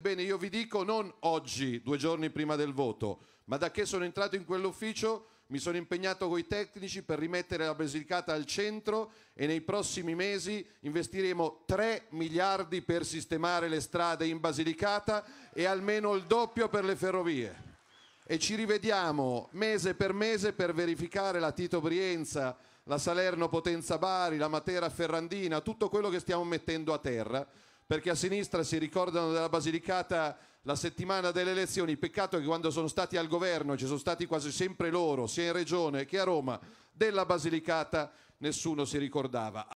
Bene, io vi dico non oggi, due giorni prima del voto, ma da che sono entrato in quell'ufficio mi sono impegnato con i tecnici per rimettere la Basilicata al centro e nei prossimi mesi investiremo 3 miliardi per sistemare le strade in Basilicata e almeno il doppio per le ferrovie. E ci rivediamo mese per mese per verificare la Tito Brienza, la Salerno Potenza Bari, la Matera Ferrandina, tutto quello che stiamo mettendo a terra perché a sinistra si ricordano della Basilicata la settimana delle elezioni, peccato che quando sono stati al governo ci sono stati quasi sempre loro, sia in regione che a Roma, della Basilicata nessuno si ricordava.